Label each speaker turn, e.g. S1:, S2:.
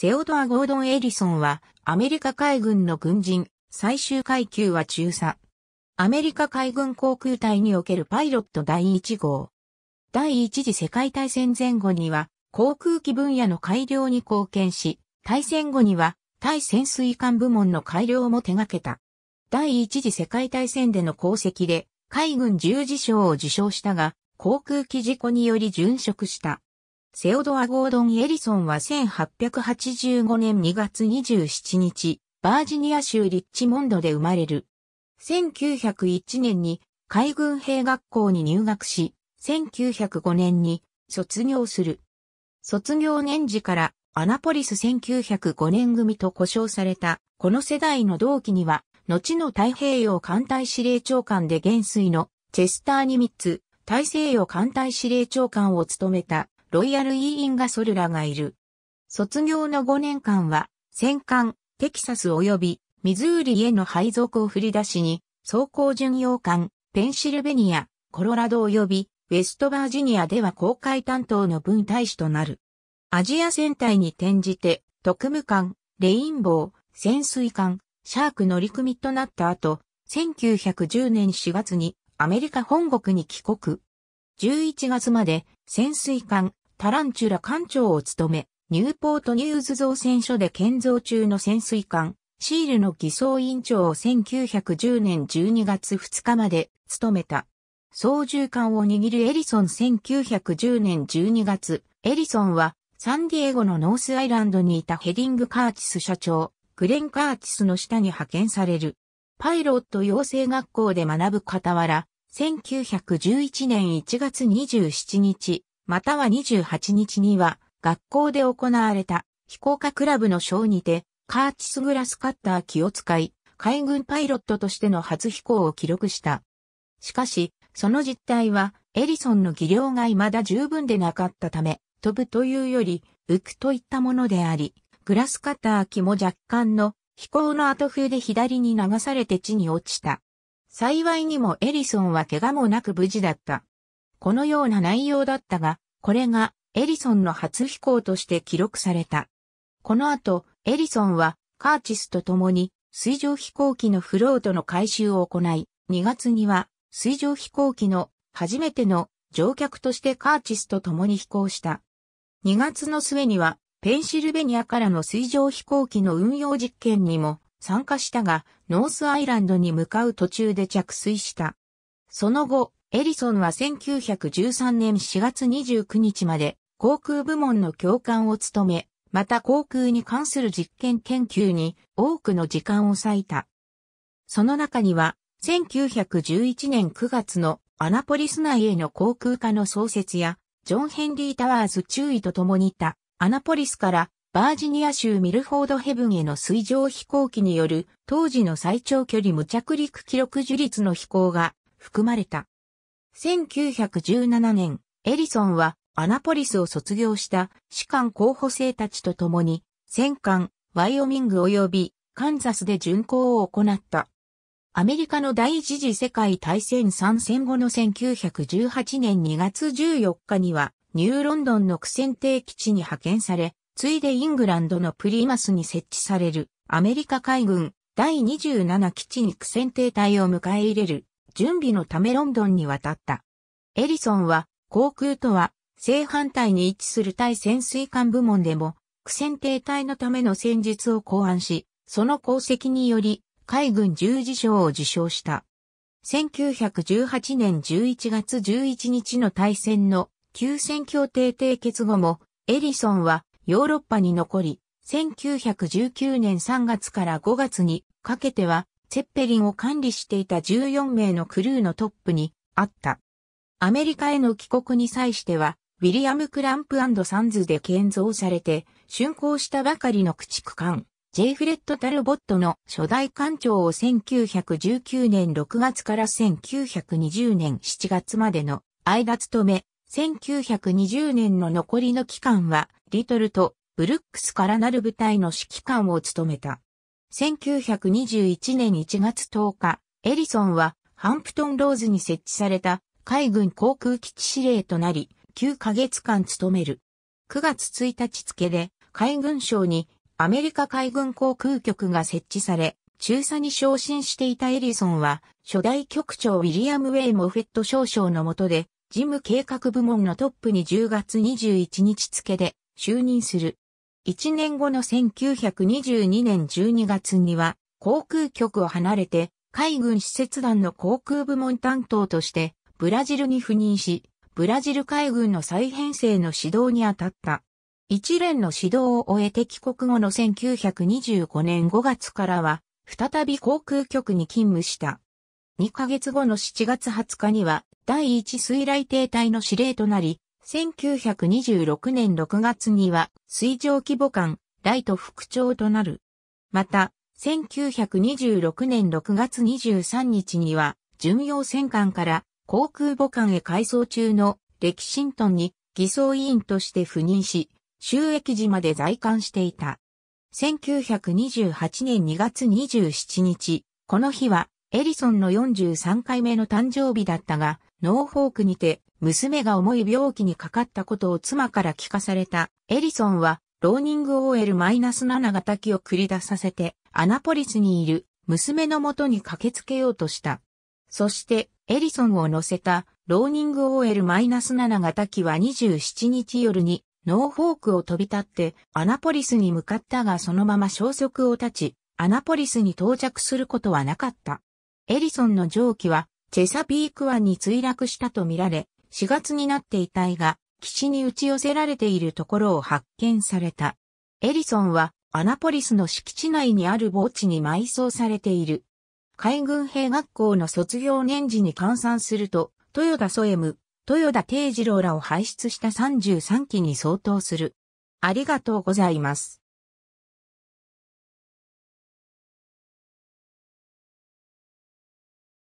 S1: セオドア・ゴードン・エリソンは、アメリカ海軍の軍人、最終階級は中佐。アメリカ海軍航空隊におけるパイロット第1号。第一次世界大戦前後には、航空機分野の改良に貢献し、大戦後には、対潜水艦部門の改良も手掛けた。第一次世界大戦での功績で、海軍十字章を受章したが、航空機事故により殉職した。セオドア・ゴードン・エリソンは1885年2月27日、バージニア州リッチモンドで生まれる。1901年に海軍兵学校に入学し、1905年に卒業する。卒業年次からアナポリス1905年組と呼称された、この世代の同期には、後の太平洋艦隊司令長官で元帥のチェスター・ニミッツ、大西洋艦隊司令長官を務めたロイヤル・イーインガソルらがいる。卒業の5年間は、戦艦、テキサス及び、ミズーリへの配属を振り出しに、装甲巡洋艦、ペンシルベニア、コロラド及び、ウェストバージニアでは公開担当の分隊士となる。アジア戦隊に転じて、特務艦、レインボー、潜水艦、シャーク乗組となった後、1910年4月にアメリカ本国に帰国。11月まで潜水艦、タランチュラ艦長を務め、ニューポートニューズ造船所で建造中の潜水艦、シールの偽装委員長を1910年12月2日まで務めた。操縦艦を握るエリソン1910年12月、エリソンはサンディエゴのノースアイランドにいたヘディング・カーティス社長、グレン・カーティスの下に派遣される。パイロット養成学校で学ぶ傍ら、1911年1月27日、または28日には、学校で行われた、飛行家クラブのショーにて、カーチスグラスカッター機を使い、海軍パイロットとしての初飛行を記録した。しかし、その実態は、エリソンの技量が未だ十分でなかったため、飛ぶというより、浮くといったものであり、グラスカッター機も若干の飛行の後風で左に流されて地に落ちた。幸いにもエリソンは怪我もなく無事だった。このような内容だったが、これがエリソンの初飛行として記録された。この後、エリソンはカーチスと共に水上飛行機のフロートの回収を行い、2月には水上飛行機の初めての乗客としてカーチスと共に飛行した。2月の末にはペンシルベニアからの水上飛行機の運用実験にも参加したが、ノースアイランドに向かう途中で着水した。その後、エリソンは1913年4月29日まで航空部門の教官を務め、また航空に関する実験研究に多くの時間を割いた。その中には、1911年9月のアナポリス内への航空科の創設や、ジョン・ヘンリー・タワーズ注意と共にいた、アナポリスからバージニア州ミルフォードヘブンへの水上飛行機による当時の最長距離無着陸記録樹立の飛行が含まれた。1917年、エリソンはアナポリスを卒業した士官候補生たちと共に、戦艦、ワイオミング及びカンザスで巡航を行った。アメリカの第一次世界大戦参戦後の1918年2月14日には、ニューロンドンの苦戦定基地に派遣され、ついでイングランドのプリマスに設置されるアメリカ海軍第27基地に苦戦艇隊を迎え入れる準備のためロンドンに渡った。エリソンは航空とは正反対に位置する対潜水艦部門でも苦戦艇隊のための戦術を考案し、その功績により海軍十字章を受賞した。1918年11月11日の大戦の休戦協定締結後もエリソンはヨーロッパに残り、1919年3月から5月にかけては、ツェッペリンを管理していた14名のクルーのトップにあった。アメリカへの帰国に際しては、ウィリアム・クランプサンズで建造されて、竣工したばかりの駆逐艦、ジェイフレット・タルボットの初代艦長を1919年6月から1920年7月までの間務め、1920年の残りの期間は、リトルとブルックスからなる部隊の指揮官を務めた。1921年1月10日、エリソンはハンプトンローズに設置された海軍航空基地司令となり、9ヶ月間務める。9月1日付で海軍省にアメリカ海軍航空局が設置され、中佐に昇進していたエリソンは、初代局長ウィリアム・ウェイ・モフェット少将の下で、事務計画部門のトップに10月21日付で就任する。1年後の1922年12月には航空局を離れて海軍施設団の航空部門担当としてブラジルに赴任し、ブラジル海軍の再編成の指導に当たった。一連の指導を終えて帰国後の1925年5月からは、再び航空局に勤務した。2ヶ月後の7月20日には、第一水雷艇隊の司令となり、1926年6月には水上規模艦、ライト副長となる。また、1926年6月23日には、巡洋戦艦から航空母艦へ改装中のレキシントンに偽装委員として赴任し、収益時まで在艦していた。1928年2月27日、この日はエリソンの43回目の誕生日だったが、ノーフォークにて娘が重い病気にかかったことを妻から聞かされたエリソンはローニング OL-7 型機を繰り出させてアナポリスにいる娘の元に駆けつけようとした。そしてエリソンを乗せたローニング OL-7 型機は27日夜にノーフォークを飛び立ってアナポリスに向かったがそのまま消息を絶ち、アナポリスに到着することはなかった。エリソンの蒸気はチェサピーク湾に墜落したとみられ、4月になって遺体が岸に打ち寄せられているところを発見された。エリソンはアナポリスの敷地内にある墓地に埋葬されている。海軍兵学校の卒業年次に換算すると、豊田ソエム、豊田定次郎らを輩出した33期に相当する。ありがとうございます。